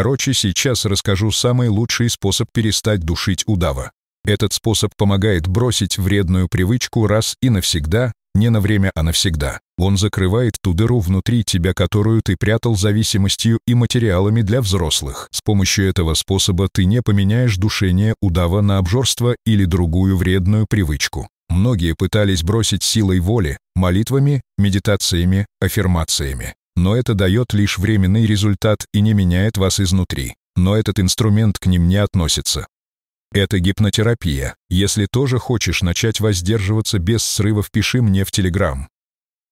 Короче, сейчас расскажу самый лучший способ перестать душить удава. Этот способ помогает бросить вредную привычку раз и навсегда, не на время, а навсегда. Он закрывает ту дыру внутри тебя, которую ты прятал зависимостью и материалами для взрослых. С помощью этого способа ты не поменяешь душение удава на обжорство или другую вредную привычку. Многие пытались бросить силой воли, молитвами, медитациями, аффирмациями но это дает лишь временный результат и не меняет вас изнутри, но этот инструмент к ним не относится. Это гипнотерапия. Если тоже хочешь начать воздерживаться без срывов, пиши мне в Телеграм.